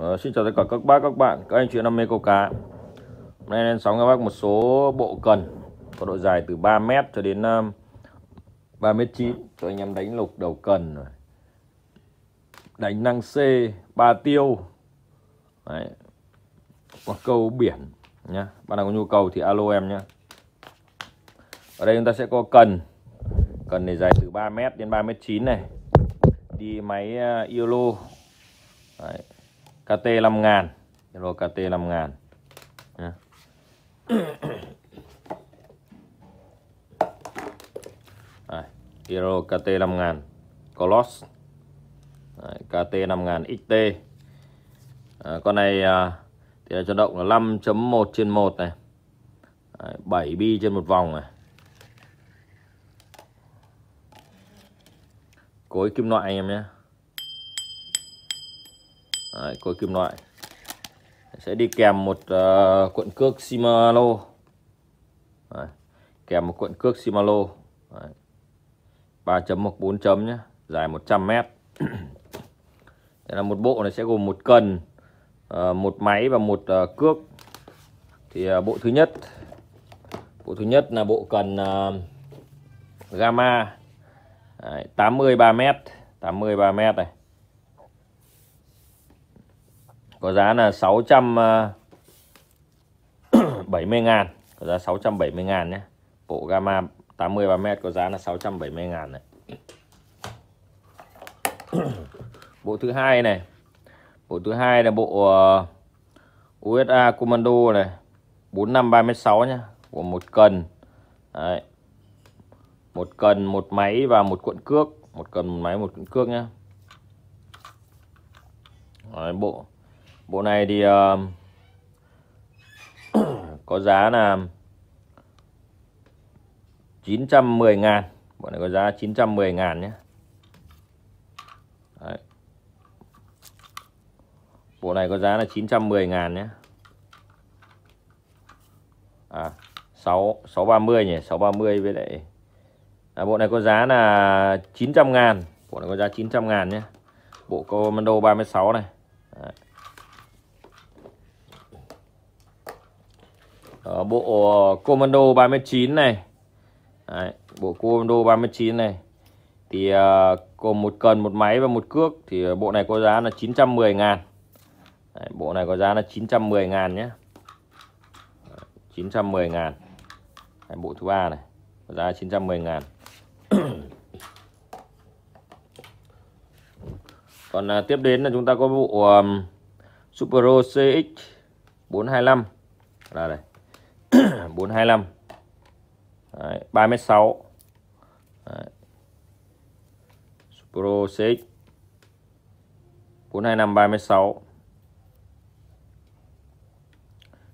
Uh, xin chào tất cả các bác các bạn các anh chị đam mê câu cá hôm nay lên sóng các bác một số bộ cần có độ dài từ 3m cho đến um, 3m9 cho anh em đánh lục đầu cần đánh năng C ba tiêu Đấy. một câu biển nhá bạn nào có nhu cầu thì alo em nhé ở đây chúng ta sẽ có cần cần này dài từ 3m đến 3 m chín này đi máy uh, Iolo Đấy KT 5000 Euro KT 5000 Nha. Euro KT 5000 Colos Đấy, KT 5000 XT à, Con này à, thì là cho động là 5.1 trên 1 này Đấy, 7 bi trên một vòng này Cối kim loại anh em nhé Đấy, cối kim loại sẽ đi kèm một uh, cuộn cước Shimano Đấy, kèm một cuộn cước Shimano 3 chấm hoặc 4 chấm nhé dài 100 mét Đây là một bộ này sẽ gồm một cần uh, một máy và một uh, cước thì uh, bộ thứ nhất bộ thứ nhất là bộ cần uh, gamma Đấy, 83 mét 83 mét này có giá là 670 ờ, ngàn có giá 670 ngàn nhé bộ gamma 80 3m có giá là 670 ngàn này bộ thứ hai này bộ thứ hai là bộ ờ, USA Commando này 4536 nhé của một cần Đấy. một cần một máy và một cuộn cước một cần một máy một cuộn cước nhé Đấy, bộ Bộ này thì uh, có giá là 910 ngàn Bộ này có giá 910 ngàn nhé Đấy. Bộ này có giá là 910 ngàn nhé À 6, 630 nhỉ 630 với lại à, Bộ này có giá là 900 ngàn Bộ này có giá 900 ngàn nhé Bộ Commando 36 này Ờ, bộ ờ, Commando 39 này Đấy, bộ Commando 39 này thì ờ, gồm một cần một máy và một cước thì bộ này có giá là 910 ngàn Đấy, bộ này có giá là 910 ngàn nhé 910 ngàn Đấy, bộ thứ ba này có giá 910 ngàn còn uh, tiếp đến là chúng ta có bộ um, Supero CX 425 là đây 425 Đấy, 3m6 Đấy. Pro CX 425 3m6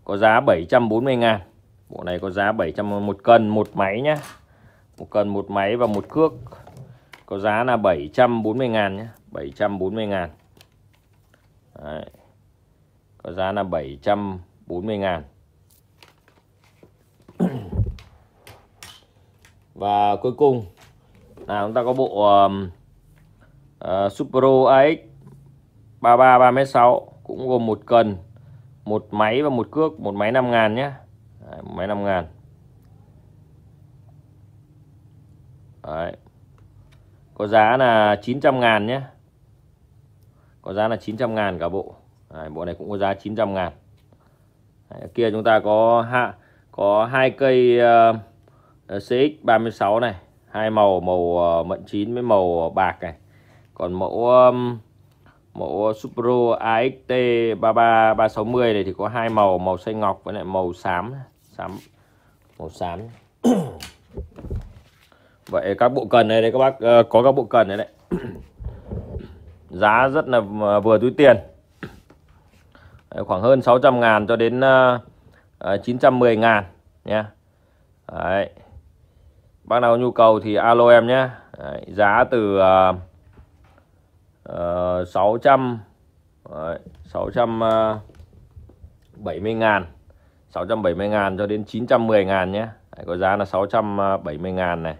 có giá 740 ngàn bộ này có giá 700 một cân một máy nhá một cân một máy và một cước có giá là 740 ngàn nhé 740 ngàn Đấy. có giá là 740 ngàn và cuối cùng là chúng ta có bộ um, uh, Supro AX 33 3m6 cũng gồm một cần một máy và một cước một máy 5 ngàn nhé Đấy, máy 5 ngàn Đấy. có giá là 900 ngàn nhé có giá là 900 ngàn cả bộ Đấy, bộ này cũng có giá 900 ngàn Đấy, kia chúng ta có hạ có hai cây uh, Ờ, CX36 này hai màu màu ờ, mận chín với màu ờ, bạc này còn mẫu mẫu Supro AXT 33 360 này thì có hai màu màu xanh ngọc với lại màu xám xám màu xám vậy các bộ cần này đây các bác có các bộ cần này đấy giá rất là vừa túi tiền khoảng hơn 600 ngàn cho đến 910 ngàn nha. Đấy bác nào nhu cầu thì alo em nhé Đấy, giá từ uh, uh, 600 Đấy, 670 ờ, ngàn 670 ngàn cho đến 910 ngàn nhé Đấy, có giá là 670 ngàn này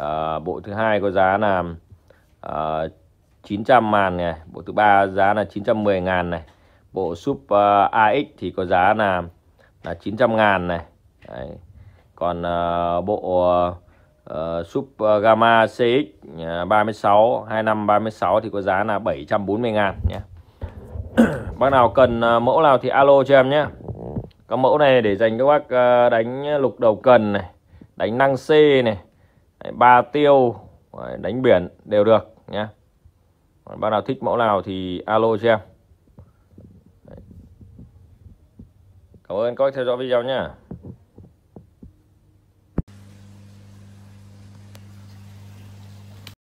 à, bộ thứ hai có giá là à, ờ, 900 ngàn này bộ thứ ba giá là 910 ngàn này bộ sub uh, AX thì có giá là là 900 ngàn này Đấy còn ờ, bộ uh, ờ, sub ờ, gamma CX 36 25 36 thì có giá là 740 ngàn nhé bác nào cần mẫu nào thì alo cho em nhé các mẫu này để dành các bác đánh lục đầu cần này đánh năng C này ba tiêu đánh biển đều được nhé còn bác nào thích mẫu nào thì alo cho em cảm ơn các bác theo dõi video nhé